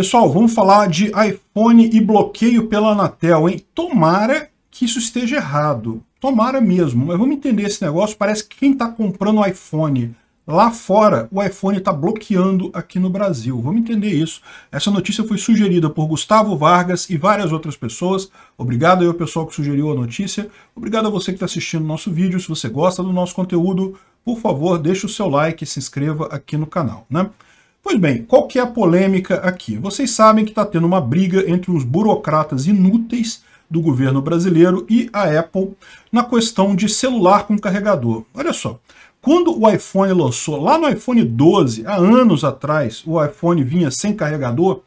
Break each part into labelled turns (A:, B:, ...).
A: Pessoal, vamos falar de iPhone e bloqueio pela Anatel, hein? Tomara que isso esteja errado. Tomara mesmo, mas vamos entender esse negócio. Parece que quem está comprando iPhone lá fora, o iPhone está bloqueando aqui no Brasil. Vamos entender isso. Essa notícia foi sugerida por Gustavo Vargas e várias outras pessoas. Obrigado aí ao pessoal que sugeriu a notícia. Obrigado a você que está assistindo o nosso vídeo. Se você gosta do nosso conteúdo, por favor, deixe o seu like e se inscreva aqui no canal. Né? Pois bem, qual que é a polêmica aqui? Vocês sabem que está tendo uma briga entre os burocratas inúteis do governo brasileiro e a Apple na questão de celular com carregador. Olha só, quando o iPhone lançou, lá no iPhone 12, há anos atrás, o iPhone vinha sem carregador,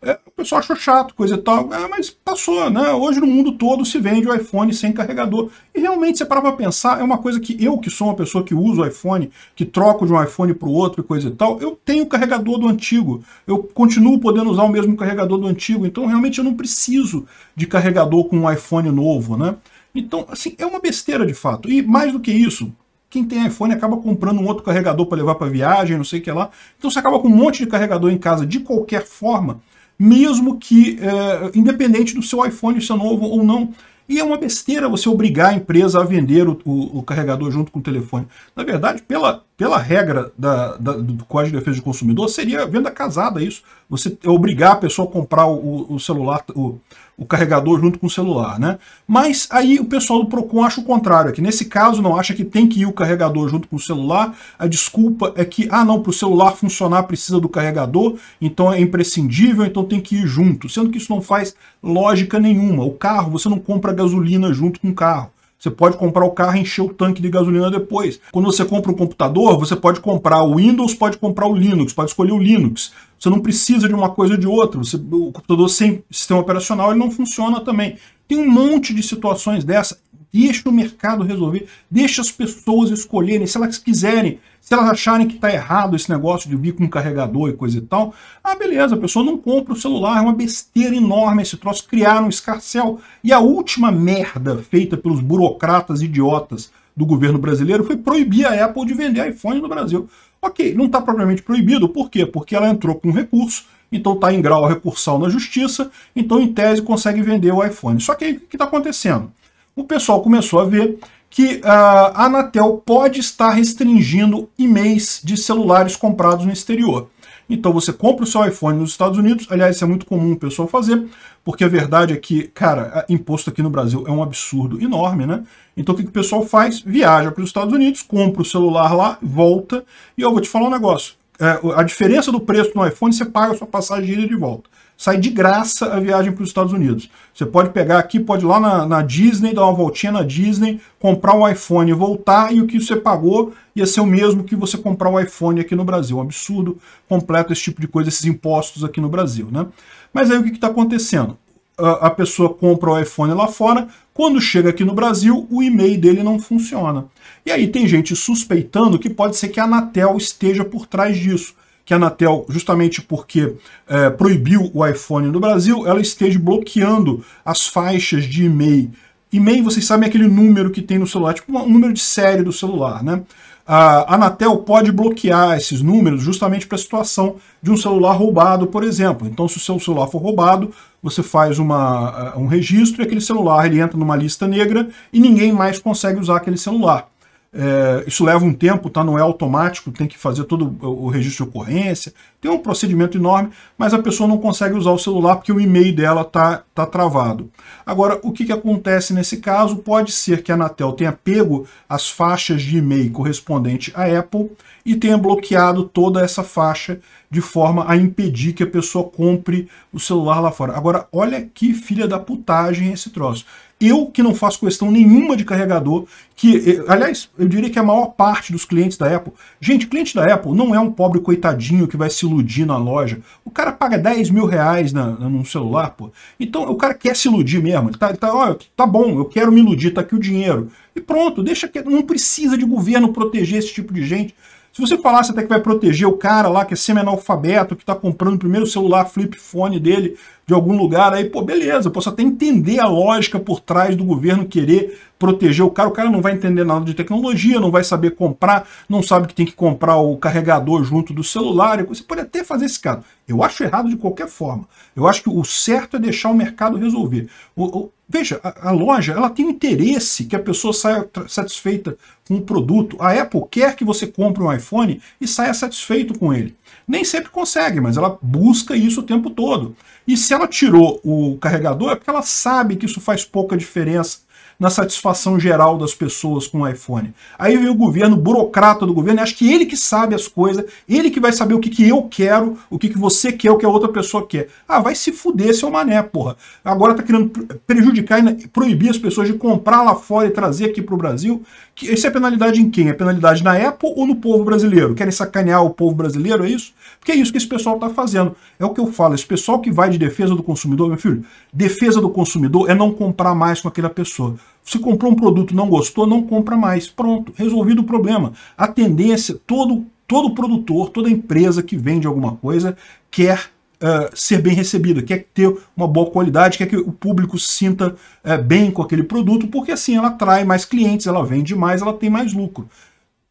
A: é, o pessoal achou chato, coisa e tal, é, mas passou, né? Hoje no mundo todo se vende o iPhone sem carregador. E realmente, você para pra pensar, é uma coisa que eu, que sou uma pessoa que usa o iPhone, que troco de um iPhone para o outro e coisa e tal, eu tenho o carregador do antigo. Eu continuo podendo usar o mesmo carregador do antigo, então realmente eu não preciso de carregador com um iPhone novo, né? Então, assim, é uma besteira de fato. E mais do que isso, quem tem iPhone acaba comprando um outro carregador para levar para viagem, não sei o que lá. Então você acaba com um monte de carregador em casa de qualquer forma mesmo que é, independente do seu iPhone ser novo ou não. E é uma besteira você obrigar a empresa a vender o, o, o carregador junto com o telefone. Na verdade, pela, pela regra da, da, do Código de Defesa do Consumidor, seria venda casada é isso. Você é obrigar a pessoa a comprar o, o celular, o, o, carregador junto com o celular, né? Mas aí o pessoal do PROCON acha o contrário, é que nesse caso não acha que tem que ir o carregador junto com o celular, a desculpa é que, ah não, para o celular funcionar precisa do carregador, então é imprescindível, então tem que ir junto, sendo que isso não faz lógica nenhuma. O carro, você não compra gasolina junto com o carro. Você pode comprar o carro e encher o tanque de gasolina depois. Quando você compra um computador, você pode comprar o Windows, pode comprar o Linux, pode escolher o Linux. Você não precisa de uma coisa ou de outra. Você, o computador sem sistema operacional ele não funciona também. Tem um monte de situações dessa. Deixa o mercado resolver, deixa as pessoas escolherem. Se elas quiserem se elas acharem que está errado esse negócio de vir com um carregador e coisa e tal, ah, beleza, a pessoa não compra o celular, é uma besteira enorme esse troço, criaram um escarcel. E a última merda feita pelos burocratas idiotas do governo brasileiro foi proibir a Apple de vender iPhone no Brasil. Ok, não está propriamente proibido, por quê? Porque ela entrou com um recurso, então está em grau recursal na justiça, então em tese consegue vender o iPhone. Só que aí, o que está acontecendo? O pessoal começou a ver que ah, a Anatel pode estar restringindo e-mails de celulares comprados no exterior. Então você compra o seu iPhone nos Estados Unidos, aliás, isso é muito comum o pessoal fazer, porque a verdade é que, cara, imposto aqui no Brasil é um absurdo enorme, né? Então o que, que o pessoal faz? Viaja para os Estados Unidos, compra o celular lá, volta, e eu vou te falar um negócio. É, a diferença do preço no iPhone, você paga a sua passagem de ida e de volta. Sai de graça a viagem para os Estados Unidos. Você pode pegar aqui, pode ir lá na, na, Disney, dar uma voltinha na Disney, comprar um iPhone e voltar, e o que você pagou ia ser o mesmo que você comprar um iPhone aqui no Brasil. Um absurdo completo esse tipo de coisa, esses impostos aqui no Brasil. Né? Mas aí o que está acontecendo? A, a pessoa compra o iPhone lá fora, quando chega aqui no Brasil, o e-mail dele não funciona. E aí tem gente suspeitando que pode ser que a Anatel esteja por trás disso. Que a Anatel, justamente porque é, proibiu o iPhone no Brasil, ela esteja bloqueando as faixas de e-mail. E-mail, vocês sabem, é aquele número que tem no celular, tipo um número de série do celular, né? a Anatel pode bloquear esses números justamente para a situação de um celular roubado, por exemplo. Então, se o seu celular for roubado, você faz uma, eh, um registro e aquele celular ele entra numa lista negra e ninguém mais consegue usar aquele celular. É, isso leva um tempo, tá? não é automático, tem que fazer todo o registro de ocorrência, tem um procedimento enorme, mas a pessoa não consegue usar o celular porque o e-mail dela está tá travado. Agora, o que, que acontece nesse caso? Pode ser que a Anatel tenha pego as faixas de e-mail correspondente à Apple e tenha bloqueado toda essa faixa de forma a impedir que a pessoa compre o celular lá fora. Agora, olha que filha da putagem esse troço. Eu que não faço questão nenhuma de carregador, que, eh, aliás, eu diria que a maior parte dos clientes da Apple. Gente, cliente da Apple não é um pobre coitadinho que vai se iludir na loja. O cara paga 10 mil reais na, na, num celular, pô. Então o cara quer se iludir mesmo. Ele tá, ele tá, ó, tá bom, eu quero me iludir, tá aqui o dinheiro. E pronto, deixa que. Não precisa de governo proteger esse tipo de gente. Se você falasse até que vai proteger o cara lá que é semi-analfabeto, que está comprando o primeiro celular flip phone dele de algum lugar, aí, pô, beleza, posso até entender a lógica por trás do governo querer proteger o cara, o cara não vai entender nada de tecnologia, não vai saber comprar, não sabe que tem que comprar o carregador junto do celular, você pode até fazer esse caso. Eu acho errado de qualquer forma. Eu acho que o certo é deixar o mercado resolver. O, o, veja, a, a, loja ela tem interesse que a pessoa saia satisfeita com o produto. A Apple quer que você compre um iPhone e saia satisfeito com ele. Nem sempre consegue, mas ela busca isso o tempo todo. E se ela tirou o carregador, é porque ela sabe que isso faz pouca diferença na satisfação geral das pessoas com o iPhone. Aí vem o governo, o burocrata do governo, acho que ele que sabe as coisas, ele que vai saber o que, que eu quero, o que, que você quer, o que a outra pessoa quer. Ah, vai se fuder, seu mané, porra. Agora tá querendo prejudicar e né, proibir as pessoas de comprar lá fora e trazer aqui pro Brasil. Que, isso é penalidade em quem? É penalidade na Apple ou no povo brasileiro? Querem sacanear o povo brasileiro, é isso? Porque é isso que esse pessoal tá fazendo. É o que eu falo, esse pessoal que vai de defesa do consumidor, meu filho, defesa do consumidor é não comprar mais com aquela pessoa. Se comprou um produto e não gostou, não compra mais. Pronto, resolvido o problema. A tendência, todo, todo produtor, toda empresa que vende alguma coisa quer uh, ser bem recebida, quer ter uma boa qualidade, quer que o público se sinta uh, bem com aquele produto, porque assim ela atrai mais clientes, ela vende mais, ela tem mais lucro.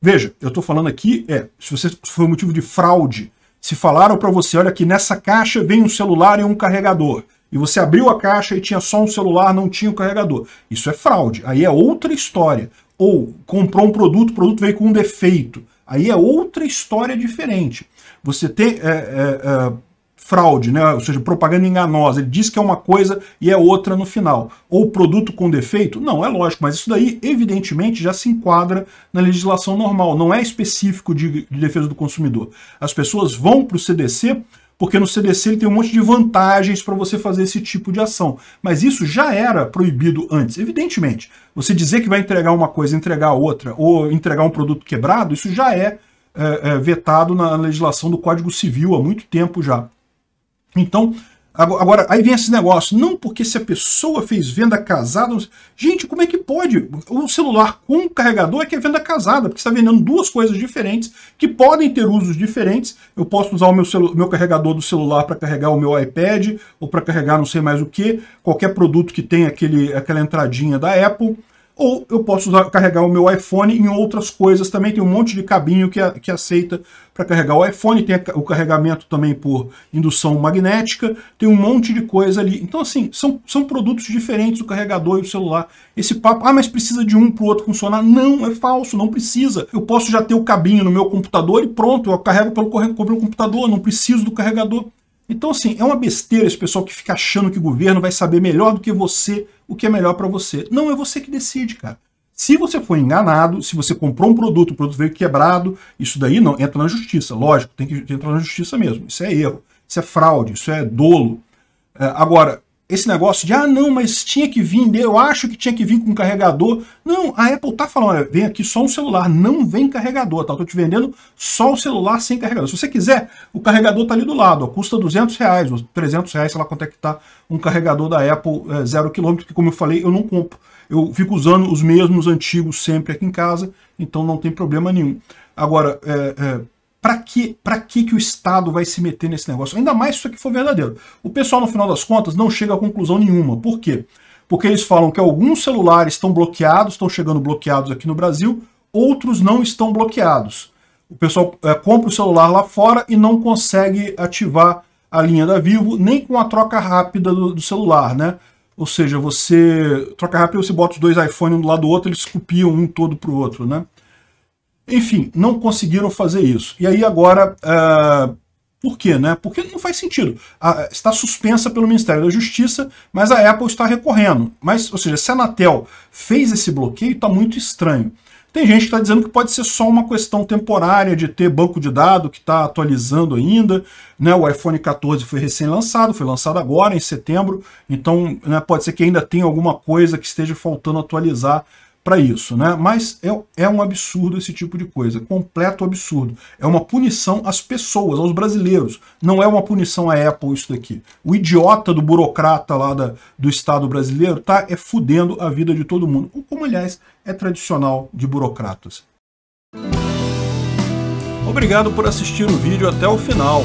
A: Veja, eu estou falando aqui, é, se você se foi motivo de fraude, se falaram para você, olha aqui, nessa caixa vem um celular e um carregador e você abriu a caixa e tinha só um celular, não tinha o carregador. Isso é fraude. Aí é outra história. Ou comprou um produto, o produto veio com um defeito. Aí é outra história diferente. Você ter é, é, é, fraude, né? ou seja, propaganda enganosa, ele diz que é uma coisa e é outra no final. Ou produto com defeito? Não, é lógico, mas isso daí evidentemente já se enquadra na legislação normal, não é específico de, de defesa do consumidor. As pessoas vão para o CDC porque no CDC ele tem um monte de vantagens para você fazer esse tipo de ação. Mas isso já era proibido antes, evidentemente. Você dizer que vai entregar uma coisa, entregar outra, ou entregar um produto quebrado, isso já é, é, é vetado na legislação do Código Civil há muito tempo já. Então, Agora, aí vem esse negócio, não porque se a pessoa fez venda casada. Gente, como é que pode? O celular com carregador é que é venda casada, porque está vendendo duas coisas diferentes que podem ter usos diferentes. Eu posso usar o meu, meu carregador do celular para carregar o meu iPad ou para carregar não sei mais o que, qualquer produto que tenha aquele, aquela entradinha da Apple. Ou eu posso usar, carregar o meu iPhone em outras coisas também. Tem um monte de cabinho que, a, que aceita para carregar o iPhone. Tem o carregamento também por indução magnética. Tem um monte de coisa ali. Então, assim, são, são produtos diferentes, o carregador e o celular. Esse papo, ah, mas precisa de um para o outro funcionar. Não, é falso, não precisa. Eu posso já ter o cabinho no meu computador e pronto, eu carrego pelo, pelo computador, não preciso do carregador. Então, assim, é uma besteira esse pessoal que fica achando que o governo vai saber melhor do que você o que é melhor para você. Não, é você que decide, cara. Se você foi enganado, se você comprou um produto, o produto veio quebrado, isso daí não entra na justiça, lógico, tem que entrar na justiça mesmo. Isso é erro, isso é fraude, isso é dolo. É, agora, esse negócio de, ah, não, mas tinha que vir, eu acho que tinha que vir com um carregador. Não, a Apple tá falando, olha, vem aqui só um celular, não vem carregador, tá? Eu tô te vendendo só o celular sem carregador. Se você quiser, o carregador tá ali do lado, ó, custa 200 reais, ou 300 reais, sei lá quanto é que tá um carregador da Apple é, zero quilômetro, que como eu falei, eu não compro. Eu fico usando os mesmos antigos sempre aqui em casa, então não tem problema nenhum. Agora, é, é para que, pra que, que o Estado vai se meter nesse negócio? Ainda mais se isso aqui for verdadeiro. O pessoal, no final das contas, não chega a conclusão nenhuma. Por quê? Porque eles falam que alguns celulares estão bloqueados, estão chegando bloqueados aqui no Brasil, outros não estão bloqueados. O pessoal é, compra o celular lá fora e não consegue ativar a linha da Vivo, nem com a troca rápida do, do celular, né? Ou seja, você troca rápido, você bota os dois iPhones um do lado do outro, eles copiam um todo para o outro, né? Enfim, não conseguiram fazer isso. E aí agora, uh, por quê? Né? Porque não faz sentido. A, ah, está suspensa pelo Ministério da Justiça, mas a Apple está recorrendo. Mas, ou seja, se a Anatel fez esse bloqueio, está muito estranho. Tem gente que está dizendo que pode ser só uma questão temporária de ter banco de dados que está atualizando ainda. Né? O iPhone 14 foi recém-lançado, foi lançado agora em setembro, então né, pode ser que ainda tenha alguma coisa que esteja faltando atualizar para isso, né? Mas é, é um absurdo esse tipo de coisa, completo absurdo. É uma punição às pessoas, aos brasileiros. Não é uma punição à Apple isso daqui. O idiota do burocrata lá da, do Estado brasileiro tá é fudendo a vida de todo mundo, como aliás é tradicional de burocratas. Obrigado por assistir o vídeo até o final.